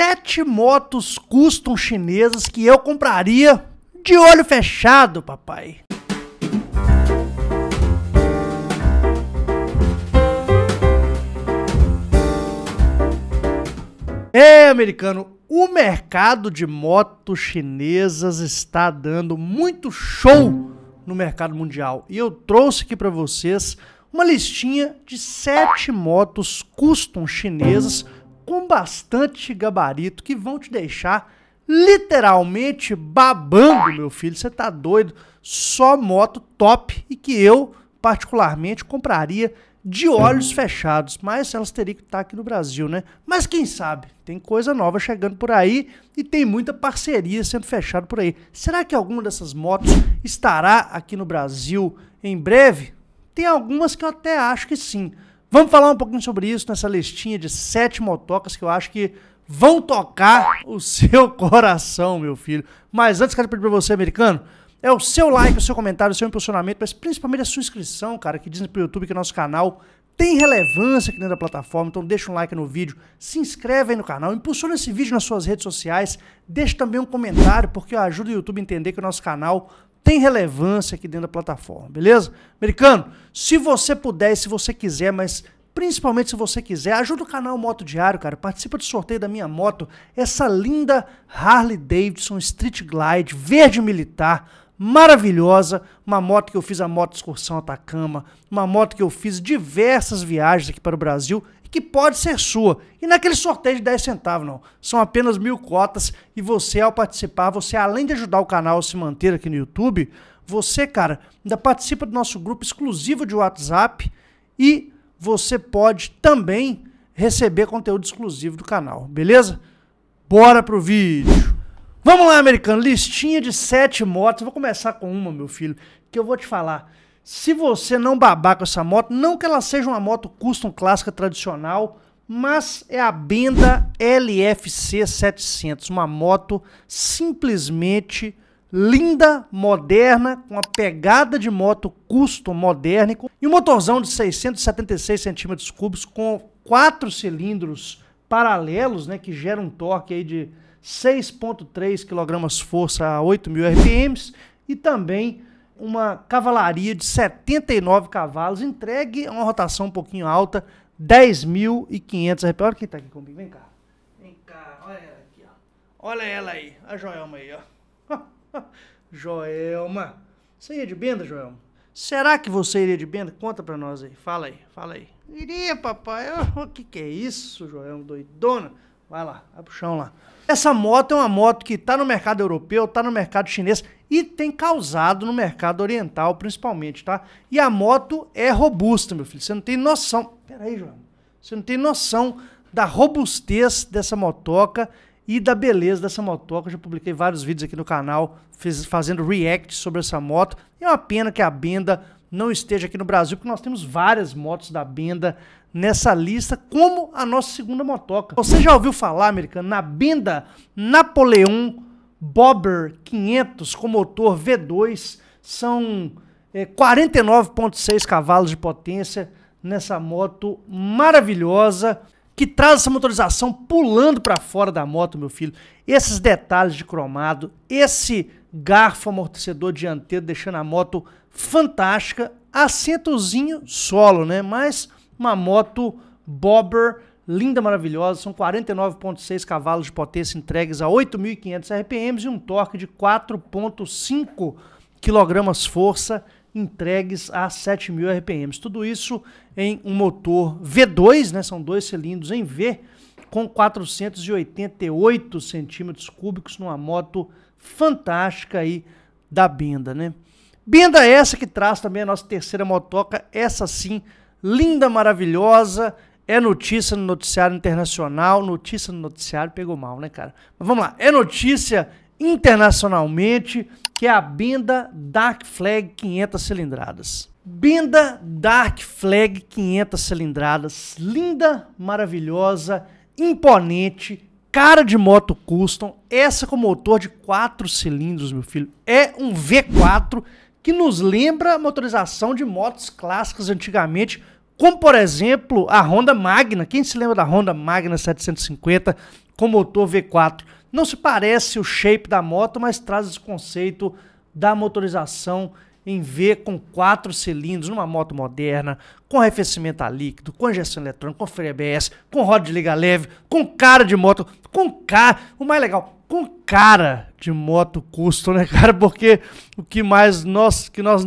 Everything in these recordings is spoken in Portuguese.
sete motos custom chinesas que eu compraria de olho fechado, papai. É, americano, o mercado de motos chinesas está dando muito show no mercado mundial. E eu trouxe aqui para vocês uma listinha de sete motos custom chinesas com bastante gabarito que vão te deixar literalmente babando, meu filho. Você tá doido? Só moto top e que eu, particularmente, compraria de olhos fechados. Mas elas teriam que estar tá aqui no Brasil, né? Mas quem sabe? Tem coisa nova chegando por aí e tem muita parceria sendo fechada por aí. Será que alguma dessas motos estará aqui no Brasil em breve? Tem algumas que eu até acho que sim. Vamos falar um pouquinho sobre isso nessa listinha de sete motocas que eu acho que vão tocar o seu coração, meu filho. Mas antes, quero pedir pra você, americano, é o seu like, o seu comentário, o seu impulsionamento, mas principalmente a sua inscrição, cara, que dizem pro YouTube que é nosso canal tem relevância aqui dentro da plataforma, então deixa um like no vídeo, se inscreve aí no canal, impulsiona esse vídeo nas suas redes sociais, deixa também um comentário, porque ajuda o YouTube a entender que o nosso canal tem relevância aqui dentro da plataforma, beleza? Americano, se você puder, se você quiser, mas principalmente se você quiser, ajuda o canal Moto Diário, cara, participa do sorteio da minha moto, essa linda Harley Davidson Street Glide verde militar, maravilhosa, uma moto que eu fiz a moto excursão Atacama, uma moto que eu fiz diversas viagens aqui para o Brasil que pode ser sua. E naquele é sorteio de 10 centavos, não. São apenas mil cotas e você, ao participar, você além de ajudar o canal a se manter aqui no YouTube, você, cara, ainda participa do nosso grupo exclusivo de WhatsApp e você pode também receber conteúdo exclusivo do canal, beleza? Bora pro vídeo! Vamos lá, americano, listinha de sete motos. Vou começar com uma, meu filho, que eu vou te falar. Se você não babar com essa moto, não que ela seja uma moto custom clássica tradicional, mas é a Benda LFC 700, uma moto simplesmente linda, moderna, com a pegada de moto custom moderna e um motorzão de 676 centímetros cúbicos com quatro cilindros paralelos, né, que gera um torque aí de 6.3 kgf a 8.000 RPMs e também uma cavalaria de 79 cavalos, entregue a uma rotação um pouquinho alta, 10.500 arrepios. Olha quem tá aqui comigo, vem cá. Vem cá, olha ela aqui, ó. Olha ela aí, a Joelma aí, ó. Joelma. Você ia de benda, Joelma? Será que você iria de benda? Conta pra nós aí, fala aí, fala aí. Iria, papai. O que que é isso, Joelma doidona? Vai lá, vai pro chão lá. Essa moto é uma moto que está no mercado europeu, está no mercado chinês e tem causado no mercado oriental, principalmente, tá? E a moto é robusta, meu filho. Você não tem noção. Peraí, João. Você não tem noção da robustez dessa motoca e da beleza dessa motoca. Eu já publiquei vários vídeos aqui no canal fazendo react sobre essa moto. é uma pena que a Benda não esteja aqui no Brasil, porque nós temos várias motos da Benda nessa lista, como a nossa segunda motoca. Você já ouviu falar, americano, na Benda Napoleon Bobber 500 com motor V2, são é, 49.6 cavalos de potência nessa moto maravilhosa que traz essa motorização pulando para fora da moto, meu filho. Esses detalhes de cromado, esse garfo amortecedor dianteiro deixando a moto fantástica, assentozinho solo, né? Mas uma moto bobber linda, maravilhosa. São 49,6 cavalos de potência entregues a 8.500 RPMs e um torque de 4,5 kg força entregues a 7.000 RPMs. Tudo isso em um motor V2, né? São dois cilindros em V com 488 centímetros cúbicos numa moto fantástica aí da Benda, né? Benda essa que traz também a nossa terceira motoca, essa sim, linda, maravilhosa, é notícia no noticiário internacional, notícia no noticiário pegou mal, né, cara? Mas vamos lá, é notícia internacionalmente, que é a Benda Dark Flag 500 cilindradas. Benda Dark Flag 500 cilindradas, linda, maravilhosa, imponente, cara de moto custom, essa com motor de 4 cilindros, meu filho. É um V4 que nos lembra a motorização de motos clássicas antigamente, como por exemplo a Honda Magna. Quem se lembra da Honda Magna 750 com motor V4? Não se parece o shape da moto, mas traz esse conceito da motorização em V com quatro cilindros, numa moto moderna, com arrefecimento a líquido, com injeção eletrônica, com freio ABS, com roda de liga leve, com cara de moto, com cara. O mais legal, com cara de moto custom, né, cara? Porque o que mais nós que nós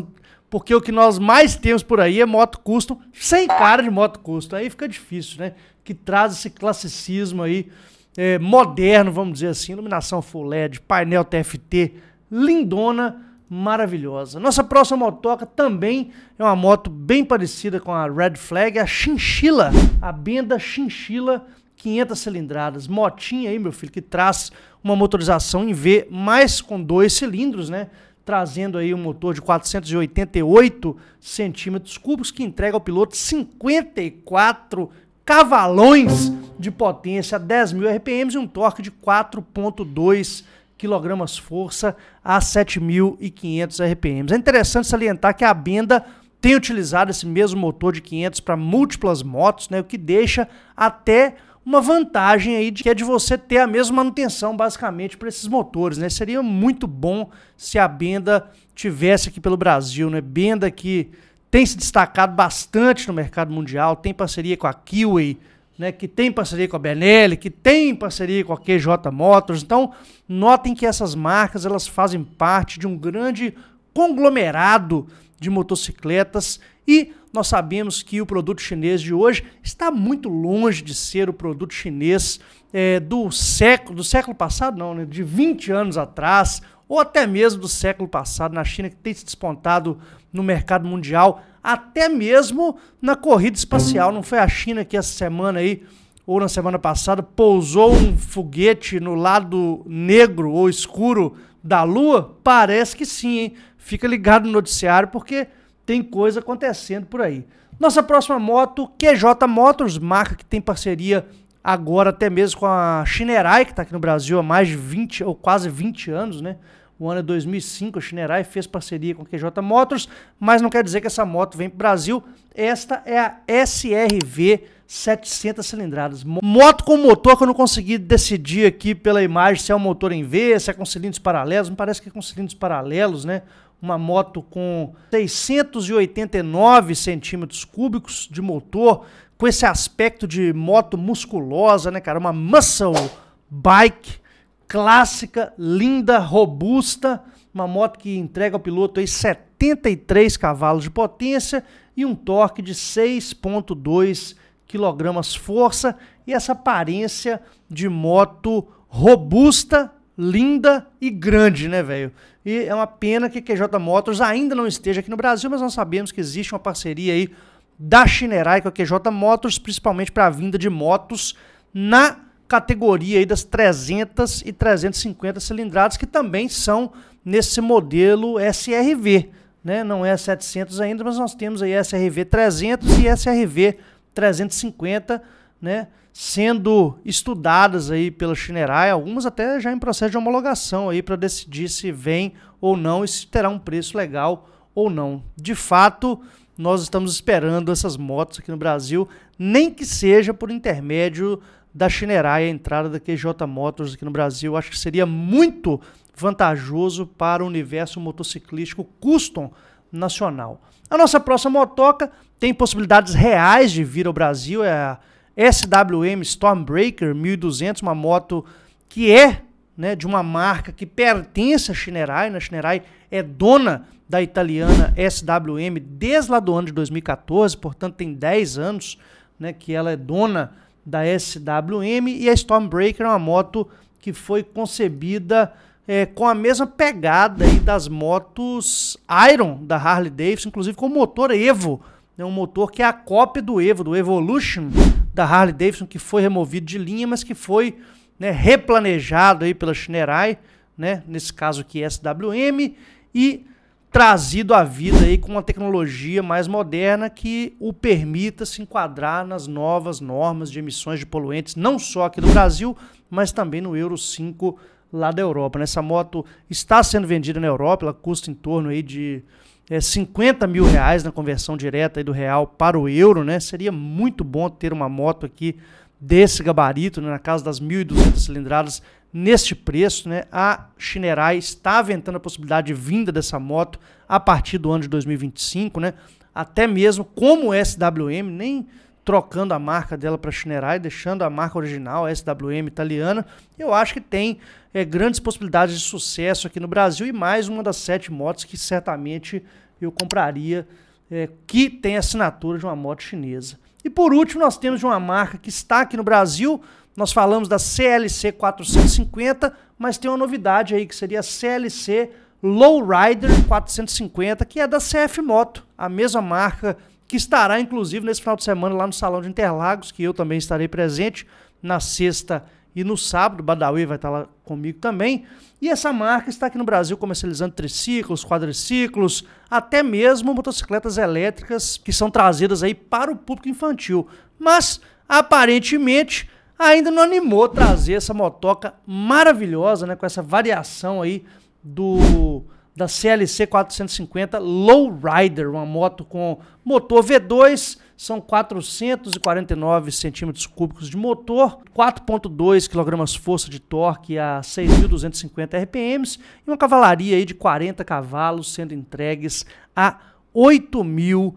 porque o que nós mais temos por aí é moto custom, sem cara de moto custom. Aí fica difícil, né? Que traz esse classicismo aí é, moderno, vamos dizer assim, iluminação full LED, painel TFT, lindona, maravilhosa. Nossa próxima motoca também é uma moto bem parecida com a Red Flag, a Chinchilla, a Benda Chinchilla 500 cilindradas, motinha aí, meu filho, que traz uma motorização em V, mais com dois cilindros, né? Trazendo aí um motor de 488 centímetros cúbicos que entrega ao piloto 54 cavalões de potência, 10 mil RPMs e um torque de 4.2 quilogramas força a 7.500 RPMs. É interessante salientar que a Benda tem utilizado esse mesmo motor de 500 para múltiplas motos, né, o que deixa até uma vantagem aí de, que é de você ter a mesma manutenção basicamente para esses motores, né? Seria muito bom se a Benda tivesse aqui pelo Brasil, né? Benda que tem se destacado bastante no mercado mundial, tem parceria com a Kiwi, né, que tem parceria com a Benelli, que tem parceria com a QJ Motors. Então, notem que essas marcas elas fazem parte de um grande conglomerado de motocicletas e nós sabemos que o produto chinês de hoje está muito longe de ser o produto chinês é, do século, do século passado, não, né? de 20 anos atrás, ou até mesmo do século passado na China, que tem se despontado no mercado mundial, até mesmo na corrida espacial. Não foi a China que essa semana aí, ou na semana passada, pousou um foguete no lado negro ou escuro da Lua? Parece que sim, hein? Fica ligado no noticiário, porque tem coisa acontecendo por aí. Nossa próxima moto, QJ Motors, marca que tem parceria agora até mesmo com a Shinerai, que está aqui no Brasil há mais de 20 ou quase 20 anos, né? O ano é 2005, a Shinerai fez parceria com a QJ Motors, mas não quer dizer que essa moto vem para o Brasil. Esta é a SRV 700 cilindradas. Moto com motor que eu não consegui decidir aqui pela imagem se é um motor em V, se é com cilindros paralelos. Me parece que é com cilindros paralelos, né? uma moto com 689 centímetros cúbicos de motor, com esse aspecto de moto musculosa, né, cara? Uma muscle bike clássica, linda, robusta, uma moto que entrega ao piloto aí 73 cavalos de potência e um torque de 6.2 kg força e essa aparência de moto robusta linda e grande, né, velho? E é uma pena que a QJ Motors ainda não esteja aqui no Brasil, mas nós sabemos que existe uma parceria aí da Shinerai com a QJ Motors, principalmente para a vinda de motos na categoria aí das 300 e 350 cilindradas, que também são nesse modelo SRV, né? Não é 700 ainda, mas nós temos aí SRV 300 e SRV 350 né, sendo estudadas aí pela Chinerai, algumas até já em processo de homologação aí para decidir se vem ou não e se terá um preço legal ou não. De fato, nós estamos esperando essas motos aqui no Brasil, nem que seja por intermédio da Chinerai, a entrada da QJ Motors aqui no Brasil. Acho que seria muito vantajoso para o universo motociclístico custom nacional. A nossa próxima motoca tem possibilidades reais de vir ao Brasil, é a SWM Stormbreaker 1200, uma moto que é né, de uma marca que pertence à Shinerai, na né? Shinerai é dona da italiana SWM desde lá do ano de 2014, portanto tem 10 anos né, que ela é dona da SWM e a Stormbreaker é uma moto que foi concebida é, com a mesma pegada aí das motos Iron da Harley Davidson, inclusive com o motor Evo, né, um motor que é a cópia do Evo, do Evolution, da Harley Davidson, que foi removido de linha, mas que foi né, replanejado aí pela Shinerai, né, nesse caso aqui SWM, e trazido à vida aí com uma tecnologia mais moderna que o permita se enquadrar nas novas normas de emissões de poluentes, não só aqui do Brasil, mas também no Euro 5 lá da Europa. Né? Essa moto está sendo vendida na Europa, ela custa em torno aí de é, 50 mil reais na conversão direta do real para o euro, né? Seria muito bom ter uma moto aqui desse gabarito, né? na casa das 1.200 cilindradas, neste preço, né? A Chinerai está aventando a possibilidade de vinda dessa moto a partir do ano de 2025, né? Até mesmo como SWM, nem trocando a marca dela para e deixando a marca original, a SWM italiana. Eu acho que tem é, grandes possibilidades de sucesso aqui no Brasil e mais uma das sete motos que certamente eu compraria, é, que tem assinatura de uma moto chinesa. E por último, nós temos uma marca que está aqui no Brasil. Nós falamos da CLC 450, mas tem uma novidade aí que seria a CLC Lowrider 450, que é da CF Moto, a mesma marca que estará, inclusive, nesse final de semana lá no Salão de Interlagos, que eu também estarei presente na sexta e no sábado. Badawi vai estar lá comigo também. E essa marca está aqui no Brasil comercializando triciclos, quadriciclos, até mesmo motocicletas elétricas que são trazidas aí para o público infantil. Mas, aparentemente, ainda não animou trazer essa motoca maravilhosa, né? Com essa variação aí do da CLC 450 Lowrider, uma moto com motor V2, são 449 centímetros cúbicos de motor, 4.2 força de torque a 6.250 RPMs e uma cavalaria aí de 40 cavalos sendo entregues a 8.000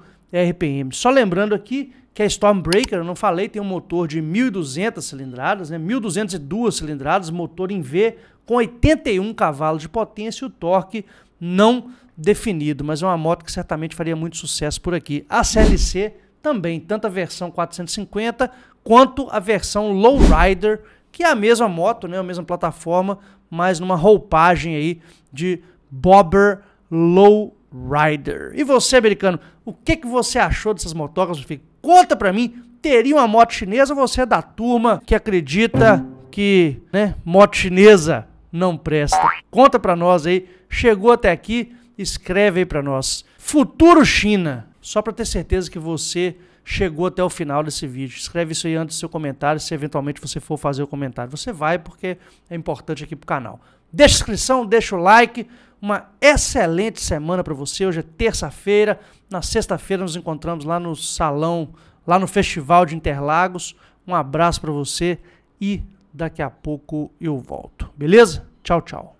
RPMs. Só lembrando aqui que a Stormbreaker, eu não falei, tem um motor de 1.200 cilindradas, né? 1.202 cilindradas, motor em V, com 81 cavalos de potência e o torque não definido, mas é uma moto que certamente faria muito sucesso por aqui. A CLC também, tanto a versão 450 quanto a versão Lowrider, que é a mesma moto, né, a mesma plataforma, mas numa roupagem aí de bobber lowrider. E você, americano, o que, que você achou dessas motocas? Conta pra mim, teria uma moto chinesa ou você é da turma que acredita que, né, moto chinesa não presta. Conta para nós aí, chegou até aqui, escreve aí para nós. Futuro China, só para ter certeza que você chegou até o final desse vídeo. Escreve isso aí antes do seu comentário, se eventualmente você for fazer o comentário. Você vai porque é importante aqui para o canal. Deixa a inscrição, deixa o like. Uma excelente semana para você. Hoje é terça-feira. Na sexta-feira nos encontramos lá no salão, lá no Festival de Interlagos. Um abraço para você e Daqui a pouco eu volto. Beleza? Tchau, tchau.